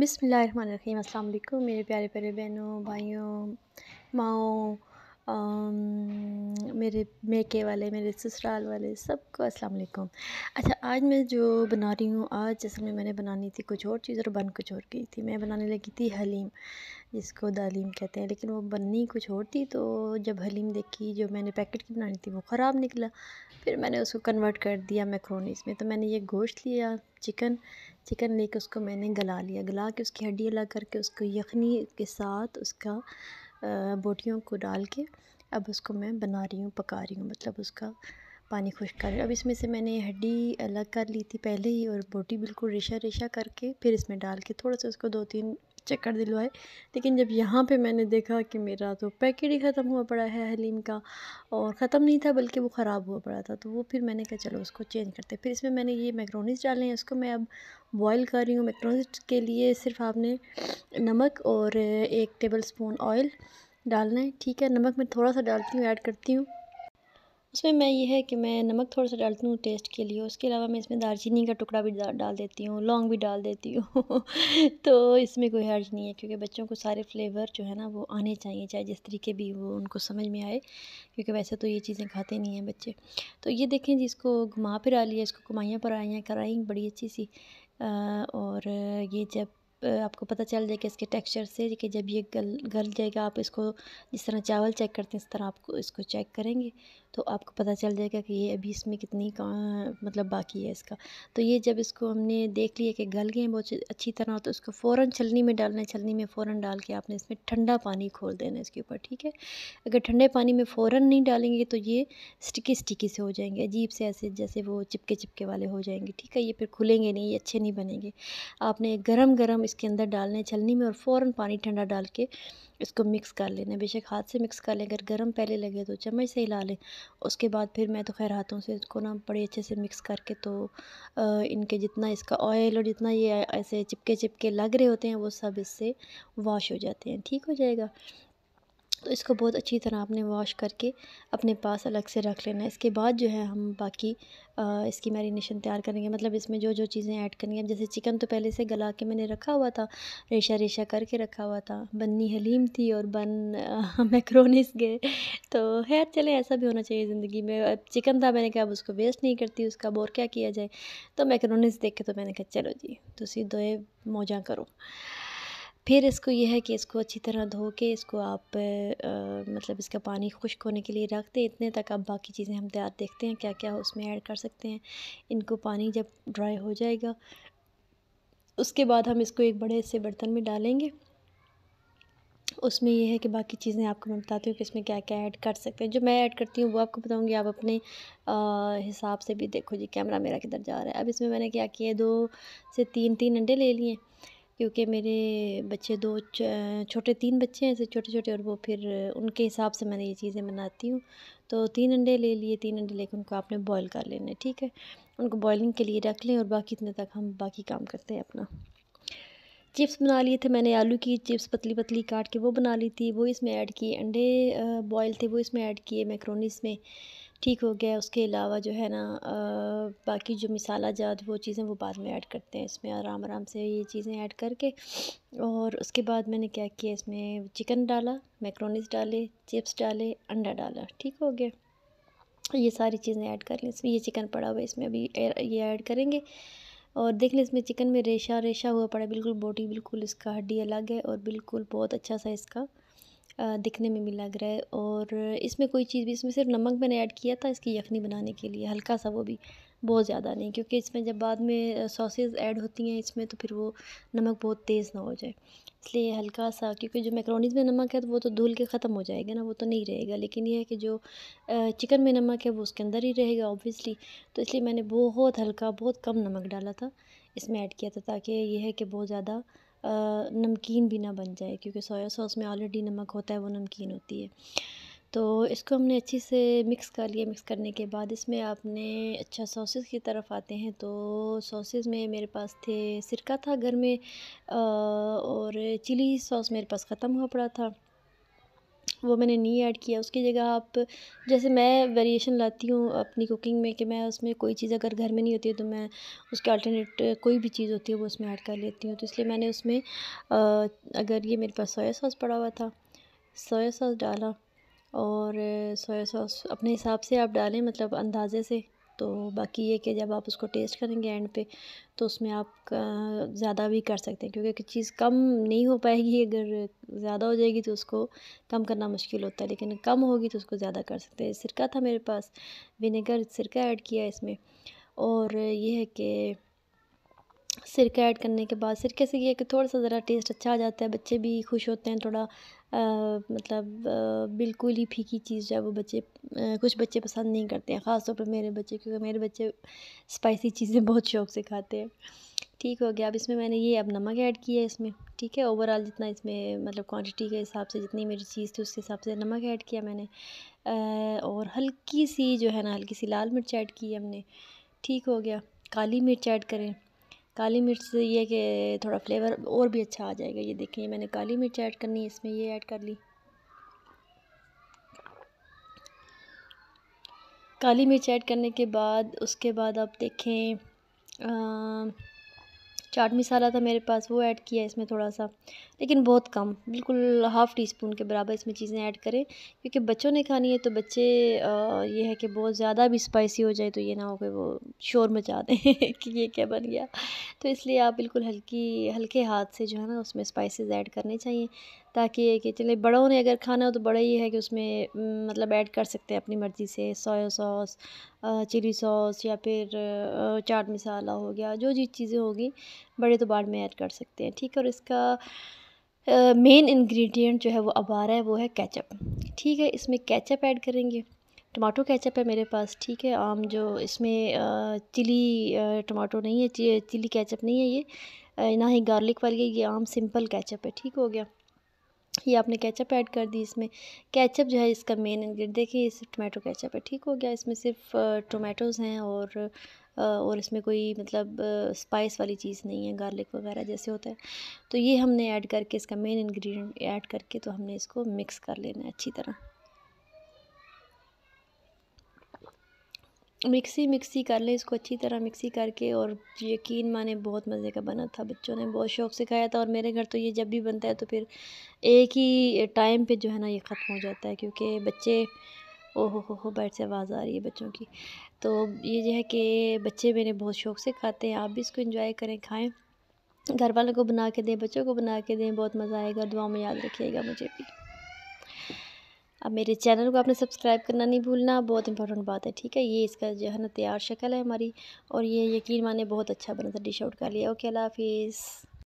बिसमीम अस्सलाम वालेकुम मेरे प्यारे प्यारे बहनों भाइयों माओ मेरे मेके वाले मेरे ससुराल वाले सबको अस्सलाम वालेकुम अच्छा आज मैं जो बना रही हूँ आज असल में मैंने बनानी थी कुछ और चीज़ और बन कुछ और गई थी मैं बनाने लगी थी हलीम जिसको दालीम कहते हैं लेकिन वो बननी कुछ और थी तो जब हलीम देखी जो मैंने पैकेट की बनानी थी वो ख़राब निकला फिर मैंने उसको कन्वर्ट कर दिया मैक्रोनीस में तो मैंने ये गोश्त लिया चिकन चिकन लेके उसको मैंने गला लिया गला के उसकी हड्डी अलग करके उसको यखनी के साथ उसका बोटियों को डाल के अब उसको मैं बना रही हूँ पका रही हूँ मतलब उसका पानी खुश कर अब इसमें से मैंने हड्डी अलग कर ली थी पहले ही और बोटी बिल्कुल रेशा रेशा करके फिर इसमें डाल के थोड़ा सा उसको दो तीन चक्कर दिलवाए लेकिन जब यहाँ पे मैंने देखा कि मेरा तो पैकेट ही ख़त्म हुआ पड़ा है हलीम का और ख़त्म नहीं था बल्कि वो ख़राब हुआ पड़ा था तो वो फिर मैंने कहा चलो उसको चेंज करते फिर इसमें मैंने ये मैक्रोनीस डाले हैं उसको मैं अब बॉईल कर रही हूँ मैक्रोनीस के लिए सिर्फ आपने नमक और एक टेबल स्पून ऑयल डालना है ठीक है नमक मैं थोड़ा सा डालती हूँ ऐड करती हूँ उसमें मैं ये है कि मैं नमक थोड़ा सा डालती हूँ टेस्ट के लिए उसके अलावा मैं इसमें दालचीनी का टुकड़ा भी डाल देती हूँ लौंग भी डाल देती हूँ तो इसमें कोई हर्ज नहीं है क्योंकि बच्चों को सारे फ्लेवर जो है ना वो आने चाहिए चाहे जिस तरीके भी वो उनको समझ में आए क्योंकि वैसे तो ये चीज़ें खाते नहीं हैं बच्चे तो ये देखें जी इसको घुमा फिरा लिया इसको घुमाइयाँ पर आइयाँ कराई बड़ी अच्छी सी और ये जब आपको पता चल जाएगा इसके टेक्सचर से कि जब ये गल गल जाएगा आप इसको जिस तरह चावल चेक करते हैं इस तरह आपको इसको चेक करेंगे तो आपको पता चल जाएगा कि ये अभी इसमें कितनी मतलब बाकी है इसका तो ये जब इसको हमने देख लिया कि गल गए बहुत अच्छी तरह तो इसको फ़ौर छलनी में डालना है छलनी में फ़ौर डाल के आपने इसमें ठंडा पानी खोल देना इसके ऊपर ठीक है अगर ठंडे पानी में फ़ौर नहीं डालेंगे तो ये स्टिकी स्टिकी से हो जाएंगे अजीब से ऐसे जैसे वो चिपके चिपके वाले हो जाएंगे ठीक है ये फिर खुलेंगे नहीं ये अच्छे नहीं बनेंगे आपने गरम गरम इसके अंदर डालना है छलनी में और फ़ौर पानी ठंडा डाल के इसको मिक्स कर लेना बेशक हाथ से मिक्स कर लें अगर गर्म पहले लगे तो चम्मच से हिला लें उसके बाद फिर मैं तो खैर हाथों से इसको ना बड़े अच्छे से मिक्स करके तो इनके जितना इसका ऑयल और जितना ये ऐसे चिपके चिपके लग रहे होते हैं वो सब इससे वॉश हो जाते हैं ठीक हो जाएगा तो इसको बहुत अच्छी तरह आपने वॉश करके अपने पास अलग से रख लेना इसके बाद जो है हम बाकी आ, इसकी मैरिनेशन तैयार करेंगे मतलब इसमें जो जो चीज़ें ऐड करनी है जैसे चिकन तो पहले से गला के मैंने रखा हुआ था रेशा रेशा करके रखा हुआ था बन्नी हलीम थी और बन मैक्रोनिस गए तो खैर चले ऐसा भी होना चाहिए ज़िंदगी में चिकन था मैंने कहा अब उसको वेस्ट नहीं करती उसका बोर क्या किया जाए तो मैक्रोनिस देख के तो मैंने कहा चलो जी तुम तो दोए मौजा करो फिर इसको यह है कि इसको अच्छी तरह धो के इसको आप आ, मतलब इसका पानी खुश्क होने के लिए रख दें इतने तक आप बाकी चीज़ें हम तैयार देखते हैं क्या क्या उसमें ऐड कर सकते हैं इनको पानी जब ड्राई हो जाएगा उसके बाद हम इसको एक बड़े से बर्तन में डालेंगे उसमें यह है कि बाकी चीज़ें आपको मैं बताती हूँ कि इसमें क्या क्या ऐड कर सकते हैं जो मैं ऐड करती हूँ वो आपको बताऊँगी आप अपने हिसाब से भी देखो जी कैमरा मेरा किधर जा रहा है अब इसमें मैंने क्या किया दो से तीन तीन अंडे ले लिए क्योंकि मेरे बच्चे दो छोटे तीन बच्चे हैं ऐसे छोटे छोटे और वो फिर उनके हिसाब से मैंने ये चीज़ें बनाती हूँ तो तीन अंडे ले लिए तीन अंडे लेकर उनको आपने बॉईल कर लेने ठीक है उनको बॉइलिंग के लिए रख लें और बाकी इतने तक हम बाकी काम करते हैं अपना चिप्स बना लिए थे मैंने आलू की चिप्स पतली पतली काट के वो बना ली थी वो इसमें ऐड किए अंडे बॉयल थे वो इसमें ऐड किए मैक्रोनी इसमें ठीक हो गया उसके अलावा जो है ना बाकी जो मिसाला जात वो चीज़ें वो बाद में ऐड करते हैं इसमें आराम आराम से ये चीज़ें ऐड करके और उसके बाद मैंने क्या किया इसमें चिकन डाला मैक्रोनीस डाले चिप्स डाले अंडा डाला ठीक हो गया ये सारी चीज़ें ऐड कर लें इसमें ये चिकन पड़ा हुआ है इसमें अभी ये ऐड करेंगे और देख लें इसमें चिकन में रेशा रेशा हुआ पड़ा बिल्कुल बोटी बिल्कुल इसका हड्डी अलग है और बिल्कुल बहुत अच्छा सा इसका दिखने में भी लग रहा है और इसमें कोई चीज़ भी इसमें सिर्फ नमक मैंने ऐड किया था इसकी यखनी बनाने के लिए हल्का सा वो भी बहुत ज़्यादा नहीं क्योंकि इसमें जब बाद में सॉसेज ऐड होती हैं इसमें तो फिर वो नमक बहुत तेज़ ना हो जाए इसलिए हल्का सा क्योंकि जो मैक्रोनीज में नमक है तो वो तो धुल के ख़त्म हो जाएगा ना वो तो नहीं रहेगा लेकिन ये है कि जो चिकन में नमक है वो उसके अंदर ही रहेगा ऑब्वियसली तो इसलिए मैंने बहुत हल्का बहुत कम नमक डाला था इसमें ऐड किया था ताकि यह है कि बहुत ज़्यादा नमकीन भी ना बन जाए क्योंकि सोया सॉस में ऑलरेडी नमक होता है वो नमकीन होती है तो इसको हमने अच्छे से मिक्स कर लिया मिक्स करने के बाद इसमें आपने अच्छा सॉसेस की तरफ आते हैं तो सॉसेस में मेरे पास थे सिरका था घर में और चिली सॉस मेरे पास ख़त्म हुआ पड़ा था वो मैंने नहीं ऐड किया उसकी जगह आप जैसे मैं वेरिएशन लाती हूँ अपनी कुकिंग में कि मैं उसमें कोई चीज़ अगर घर में नहीं होती है तो मैं उसके अल्टरनेट कोई भी चीज़ होती है वो उसमें ऐड कर लेती हूँ तो इसलिए मैंने उसमें अगर ये मेरे पास सोया सॉस पड़ा हुआ था सोया सॉस डाला और सोया सॉस अपने हिसाब से आप डालें मतलब अंदाज़े से तो बाकी ये कि जब आप उसको टेस्ट करेंगे एंड पे तो उसमें आप ज़्यादा भी कर सकते हैं क्योंकि चीज़ कम नहीं हो पाएगी अगर ज़्यादा हो जाएगी तो उसको कम करना मुश्किल होता है लेकिन कम होगी तो उसको ज़्यादा कर सकते हैं सिरका था मेरे पास विनेगर सिरका ऐड किया इसमें और ये है कि सिरके ऐड करने के बाद सिरके से ये कि थोड़ा सा ज़रा टेस्ट अच्छा आ जाता है बच्चे भी खुश होते हैं थोड़ा आ, मतलब आ, बिल्कुल ही फीकी चीज़ जो है वो बच्चे आ, कुछ बच्चे पसंद नहीं करते हैं ख़ासतौर पर मेरे बच्चे क्योंकि मेरे बच्चे स्पाइसी चीज़ें बहुत शौक से खाते हैं ठीक हो गया अब इसमें मैंने ये अब नमक ऐड किया है इसमें ठीक है ओवरऑल जितना इसमें मतलब क्वांटिटी के हिसाब से जितनी मेरी चीज़ थी उसके हिसाब से नमक ऐड किया मैंने आ, और हल्की सी जो है ना हल्की सी लाल मिर्च ऐड की हमने ठीक हो गया काली मिर्च ऐड करें काली मिर्च से ये कि थोड़ा फ्लेवर और भी अच्छा आ जाएगा ये देखिए मैंने काली मिर्च ऐड करनी है इसमें ये ऐड कर ली काली मिर्च ऐड करने के बाद उसके बाद आप देखें आ, चाट मसाला था मेरे पास वो ऐड किया इसमें थोड़ा सा लेकिन बहुत कम बिल्कुल हाफ़ टी स्पून के बराबर इसमें चीज़ें ऐड करें क्योंकि बच्चों ने खानी है तो बच्चे ये है कि बहुत ज़्यादा भी स्पाइसी हो जाए तो ये ना हो कि वो शोर मचा दें कि ये क्या बन गया तो इसलिए आप बिल्कुल हल्की हल्के हाथ से जो है ना उसमें स्पाइसेस ऐड करने चाहिए ताकि ये कि चले बड़ों ने अगर खाना हो तो बड़ा ये है कि उसमें मतलब ऐड कर सकते हैं अपनी मर्ज़ी से सोया सॉस चिली सॉस या फिर चाट मसाला हो गया जो जी चीज़ें होगी बड़े तो बाद में ऐड कर सकते हैं ठीक है और इसका मेन इंग्रेडिएंट जो है वो अबारा है वो है केचप ठीक है इसमें केचप ऐड करेंगे टमाटो केचप है मेरे पास ठीक है आम जो इसमें चिली टमाटो नहीं है चिली केचप नहीं है ये ना ही गार्लिक वाली है ये आम सिंपल केचप है ठीक हो गया ये आपने केचप ऐड कर दी इसमें केचप जो है इसका मेन इन्ग्रीडियंट देखिए सिर्फ टोमेटो केचप है ठीक हो गया इसमें सिर्फ टोमेटोज़ हैं और और इसमें कोई मतलब स्पाइस वाली चीज़ नहीं है गार्लिक वगैरह जैसे होता है तो ये हमने ऐड करके इसका मेन इंग्रेडिएंट ऐड करके तो हमने इसको मिक्स कर लेना है अच्छी तरह मिक्सी मिक्सी कर लें इसको अच्छी तरह मिक्सी करके और यकीन माने बहुत मज़े का बना था बच्चों ने बहुत शौक़ से खाया था और मेरे घर तो ये जब भी बनता है तो फिर एक ही टाइम पे जो है ना ये ख़त्म हो जाता है क्योंकि बच्चे ओहो हो हो बैठ से आवाज़ आ रही है बच्चों की तो ये जो है कि बच्चे मेरे बहुत शौक़ से खाते हैं आप भी इसको इंजॉय करें खाएँ घर वालों को बना के दें बच्चों को बना के दें बहुत मज़ा आएगा दुआ में याद रखिएगा मुझे भी अब मेरे चैनल को आपने सब्सक्राइब करना नहीं भूलना बहुत इंपॉर्टेंट बात है ठीक है ये इसका जो है ना तैयार शक्ल है हमारी और ये यकीन माने बहुत अच्छा बना था डिश आउट कर लिया ओके अल्लाह हाफिज़